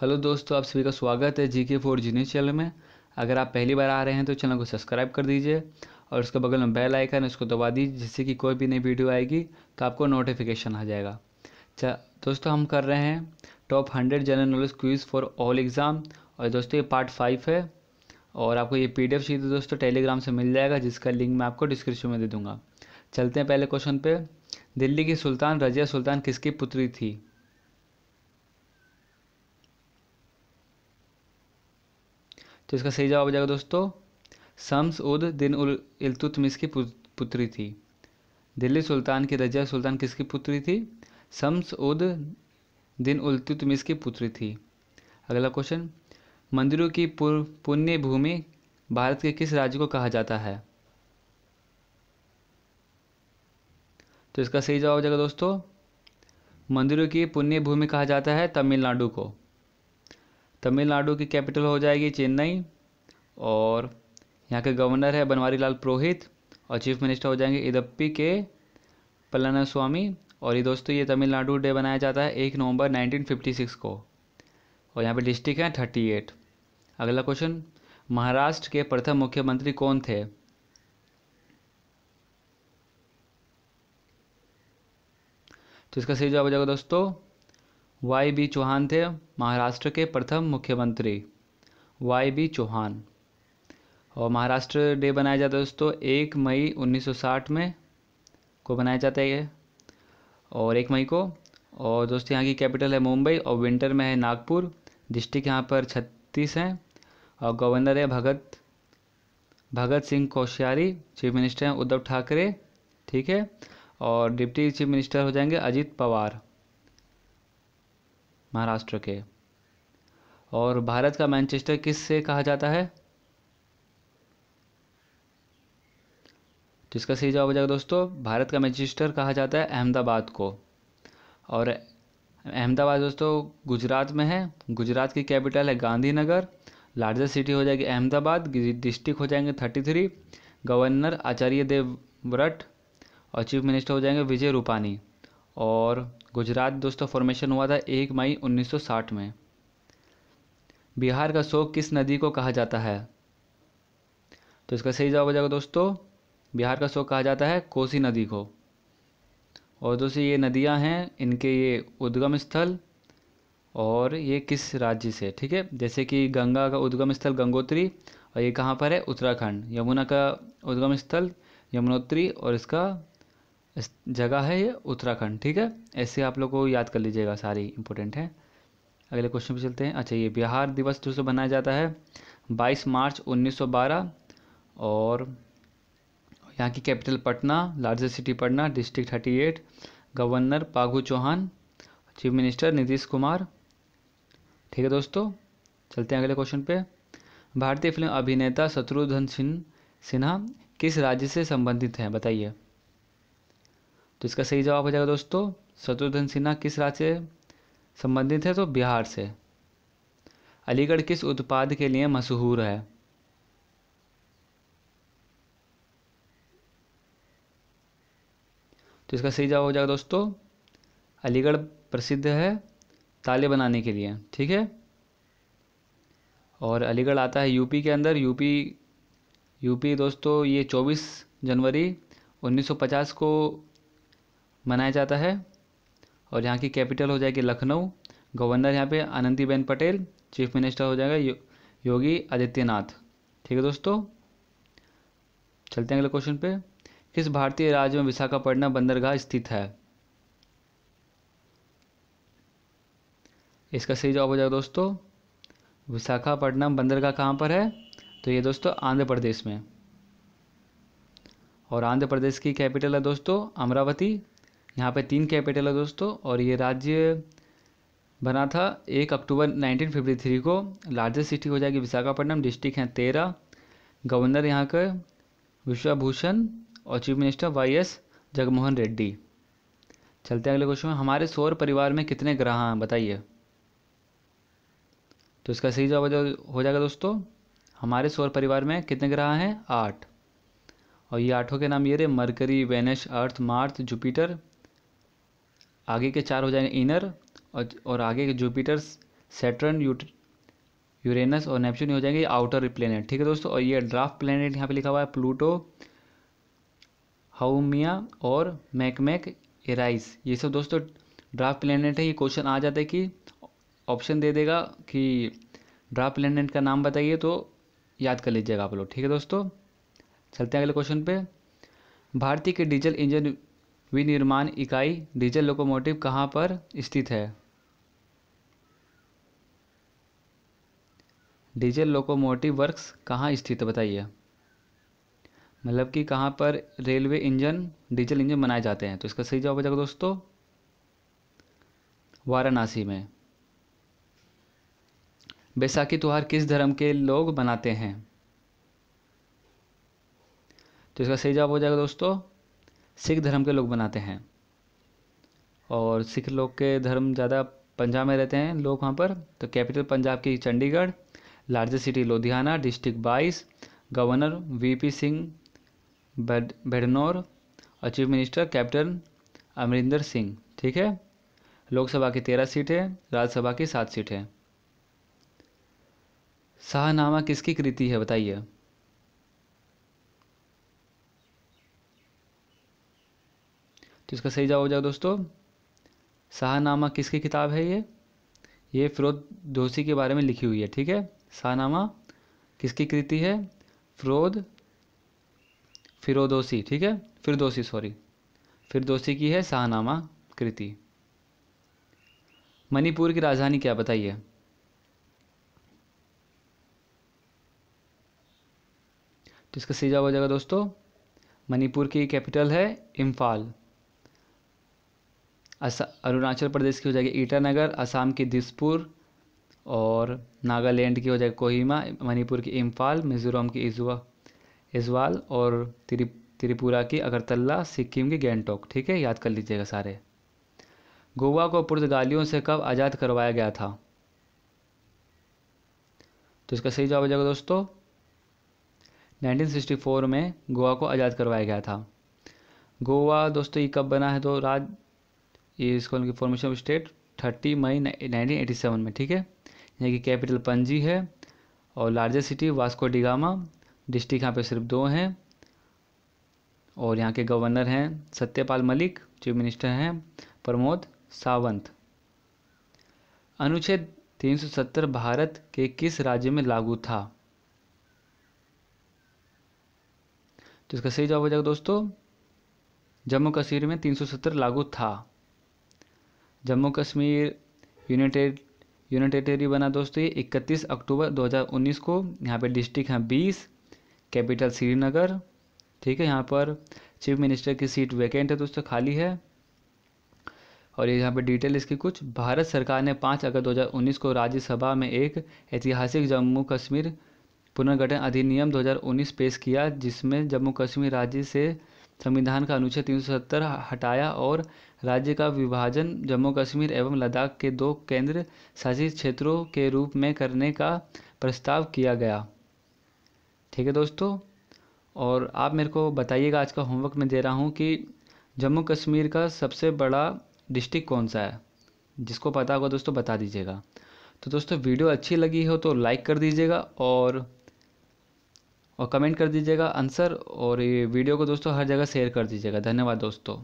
hello दोस्तों आप सभी का स्वागत है जी के फोर जी चैनल में अगर आप पहली बार आ रहे हैं तो चैनल को सब्सक्राइब कर दीजिए और उसके बगल में बेल आइकन उसको दबा दीजिए जिससे कि कोई भी नई वीडियो आएगी तो आपको नोटिफिकेशन आ जाएगा अच्छा दोस्तों हम कर रहे हैं top hundred general knowledge quiz for all exam और दोस्तों ये पार्ट फाइव है और आपको ये पी डी एफ दोस्तों टेलीग्राम से मिल जाएगा जिसका लिंक मैं आपको डिस्क्रिप्शन में दे दूँगा चलते हैं पहले क्वेश्चन पे दिल्ली की सुल्तान रजिया सुल्तान किसकी पुत्री थी तो इसका सही जवाब हो जाएगा दोस्तों शम्स उद दिन उल इलतुतमिस की पुत्री थी दिल्ली सुल्तान की रजिया सुल्तान किसकी पुत्री थी शम्स उद दिन उलतुतमिस की पुत्री थी अगला क्वेश्चन मंदिरों की पुण्य भूमि भारत के किस राज्य को कहा जाता है तो इसका सही जवाब हो जाएगा दोस्तों मंदिरों की पुण्य भूमि कहा जाता है तमिलनाडु को तमिलनाडु की कैपिटल हो जाएगी चेन्नई और यहाँ के गवर्नर है बनवारी लाल पुरोहित और चीफ मिनिस्टर हो जाएंगे इदप्पी के पलाना स्वामी और ये दोस्तों ये तमिलनाडु डे बनाया जाता है एक नवंबर 1956 को और यहाँ पे डिस्ट्रिक्ट हैं 38 अगला क्वेश्चन महाराष्ट्र के प्रथम मुख्यमंत्री कौन थे तो इसका सही जवाब हो जाएगा दोस्तों वाई बी चौहान थे महाराष्ट्र के प्रथम मुख्यमंत्री वाई बी चौहान और महाराष्ट्र डे बनाया जाता है दोस्तों एक मई 1960 में को बनाया जाता है ये और एक मई को और दोस्तों यहाँ की कैपिटल है मुंबई और विंटर में है नागपुर डिस्ट्रिक्ट यहाँ पर छत्तीस हैं और गवर्नर है भगत भगत सिंह कोश्यारी चीफ मिनिस्टर हैं उद्धव ठाकरे ठीक है और डिप्टी चीफ मिनिस्टर हो जाएंगे अजीत पवार महाराष्ट्र के और भारत का मैनचेस्टर किस से कहा जाता है तो इसका सही जवाब हो जाएगा दोस्तों भारत का मैनचेस्टर कहा जाता है अहमदाबाद को और अहमदाबाद दोस्तों गुजरात में है गुजरात की कैपिटल है गांधीनगर लार्जेस्ट सिटी हो जाएगी अहमदाबाद डिस्ट्रिक्ट हो जाएंगे thirty three governor Acharya Devvrat और चीफ मिनिस्टर हो जाएंगे विजय रूपानी और गुजरात दोस्तों फॉर्मेशन हुआ था एक मई 1960 में बिहार का शोक किस नदी को कहा जाता है तो इसका सही जवाब हो जाएगा दोस्तों बिहार का शोक कहा जाता है कोसी नदी को और दोस्तों ये नदियां हैं इनके ये उद्गम स्थल और ये किस राज्य से ठीक है जैसे कि गंगा का उद्गम स्थल गंगोत्री और ये कहाँ पर है उत्तराखंड यमुना का उद्गम स्थल यमुनोत्री और इसका जगह है ये उत्तराखंड ठीक है ऐसे आप लोग को याद कर लीजिएगा सारी इंपॉर्टेंट है अगले क्वेश्चन पे चलते हैं अच्छा ये बिहार दिवस जो बनाया जाता है 22 मार्च 1912 और यहाँ की capital Patna largest city Patna district thirty governor Phagu Chauhan chief minister Nitish Kumar ठीक है दोस्तों चलते हैं अगले क्वेश्चन पे भारतीय फिल्म अभिनेता शत्रुघ्न सिन्हा किस राज्य से संबंधित हैं बताइए तो इसका सही जवाब हो जाएगा दोस्तों शत्रुघ्न सिन्हा किस राज्य से संबंधित है तो बिहार से अलीगढ़ किस उत्पाद के लिए मशहूर है तो इसका सही जवाब हो जाएगा दोस्तों अलीगढ़ प्रसिद्ध है ताले बनाने के लिए ठीक है और अलीगढ़ आता है यूपी के अंदर यूपी यूपी दोस्तों ये 24 जनवरी 1950 को मनाया जाता है और यहाँ की कैपिटल हो जाएगी लखनऊ गवर्नर यहाँ पे आनंदीबेन पटेल चीफ मिनिस्टर हो जाएगा यो, योगी आदित्यनाथ ठीक है दोस्तों चलते हैं अगले क्वेश्चन पे किस भारतीय राज्य में विशाखापट्टनम बंदरगाह स्थित है इसका सही जवाब हो जाएगा दोस्तों विशाखापट्टनम बंदरगाह कहाँ पर है तो ये दोस्तों आंध्र प्रदेश में और आंध्र प्रदेश की कैपिटल है दोस्तों अमरावती यहाँ पे तीन कैपिटल है दोस्तों और ये राज्य बना था एक अक्टूबर 1953 को लार्जेस्ट सिटी हो जाएगी विशाखापट्टनम डिस्ट्रिक्ट हैं तेरह गवर्नर यहाँ के विश्वाभूषण और chief minister Y S Jaganmohan Reddy चलते हैं अगले क्वेश्चन में हमारे सौर परिवार में कितने ग्रह हैं बताइए तो इसका सही जवाब हो जाएगा दोस्तों हमारे सौर परिवार में कितने ग्रह हैं आठ और ये आठों के नाम ये रहे Mercury Venus Earth Mars Jupiter आगे के चार हो जाएंगे इनर और और आगे के जुपिटर सेटर्न यूरेनस और नेपच्यून हो जाएंगे आउटर प्लेनेट ठीक है दोस्तों और ये ड्राफ्ट प्लेनेट यहाँ पे लिखा हुआ है प्लूटो हाउमिया और मैकमैक एराइस ये सब दोस्तों ड्राफ्ट प्लेनेट है ये क्वेश्चन आ जाता है कि ऑप्शन दे देगा कि ड्राफ्ट प्लेनेट का नाम बताइए तो याद कर लीजिएगा आप लोग ठीक है दोस्तों चलते हैं अगले क्वेश्चन पे भारतीय के डीजल इंजन विनिर्माण इकाई डीजल लोकोमोटिव कहाँ पर स्थित है डीजल लोकोमोटिव वर्क्स कहाँ स्थित है बताइए मतलब कि कहाँ पर रेलवे इंजन डीजल इंजन बनाए जाते हैं तो इसका सही जवाब हो जाएगा दोस्तों वाराणसी में बैसाखी त्यौहार किस धर्म के लोग बनाते हैं तो इसका सही जवाब हो जाएगा दोस्तों सिख धर्म के लोग बनाते हैं और सिख लोग के धर्म ज़्यादा पंजाब में रहते हैं लोग वहाँ पर तो कैपिटल पंजाब की Chandigarh largest city Ludhiana district बाईस गवर्नर वीपी सिंह बेडनौर और chief minister captain Amarinder Singh ठीक है लोकसभा की तेरह सीट है राज्यसभा की सात सीट है शाहनामा किसकी कृति है बताइए तो इसका सही जवाब हो जाएगा दोस्तों शाहनामा किसकी किताब है ये ये फिरोज दोषी के बारे में लिखी हुई है ठीक है शाहनामा किसकी कृति है फिरोद फिरोदोसी ठीक है फिरदोसी सॉरी फिरदोसी की है शाहनामा कृति मणिपुर की राजधानी क्या बताइए तो इसका सही जवाब हो जाएगा दोस्तों मणिपुर की कैपिटल है इम्फाल अरुणाचल प्रदेश की हो जाएगी ईटानगर असम की दिसपुर और नागालैंड की हो जाएगी कोहिमा मणिपुर की इम्फाल मिजोरम की इजुआ इजवाल और त्रिपुरा की अगरतला सिक्किम की गैंगटॉक ठीक है याद कर लीजिएगा सारे गोवा को पुर्तगालियों से कब आज़ाद करवाया गया था तो इसका सही जवाब हो जाएगा दोस्तों 1964 में गोवा को आज़ाद करवाया गया था गोवा दोस्तों ये कब बना है तो राज ये इसको उनकी formation of state thirty May nineteen eighty seven में ठीक है यहाँ की कैपिटल पंजी है और largest city Vasco da Gama district यहाँ पे सिर्फ दो हैं और यहाँ के गवर्नर हैं सत्यपाल मलिक चीफ मिनिस्टर हैं प्रमोद सावंत अनुच्छेद तीन सौ सत्तर भारत के किस राज्य में लागू था तो इसका सही जवाब हो जाएगा दोस्तों जम्मू कश्मीर में तीन सौ सत्तर लागू था जम्मू कश्मीर यूनाइटेड टेरी बना दोस्तों ये इकतीस अक्टूबर 2019 को यहाँ पे डिस्ट्रिक्ट है बीस कैपिटल श्रीनगर ठीक है यहाँ पर चीफ मिनिस्टर की सीट वैकेंट है दोस्तों खाली है और यहाँ पर डिटेल इसकी कुछ भारत सरकार ने 5 अगस्त 2019 को राज्यसभा में एक ऐतिहासिक जम्मू कश्मीर पुनर्गठन अधिनियम दो पेश किया जिसमें जम्मू कश्मीर राज्य से संविधान का अनुच्छेद तीन सौ सत्तर हटाया और राज्य का विभाजन जम्मू कश्मीर एवं लद्दाख के दो केंद्र शासित क्षेत्रों के रूप में करने का प्रस्ताव किया गया ठीक है दोस्तों और आप मेरे को बताइएगा आज का होमवर्क में दे रहा हूँ कि जम्मू कश्मीर का सबसे बड़ा डिस्ट्रिक्ट कौन सा है जिसको पता होगा दोस्तों बता दीजिएगा तो दोस्तों वीडियो अच्छी लगी हो तो लाइक कर दीजिएगा और और कमेंट कर दीजिएगा आंसर और ये वीडियो को दोस्तों हर जगह शेयर कर दीजिएगा धन्यवाद दोस्तों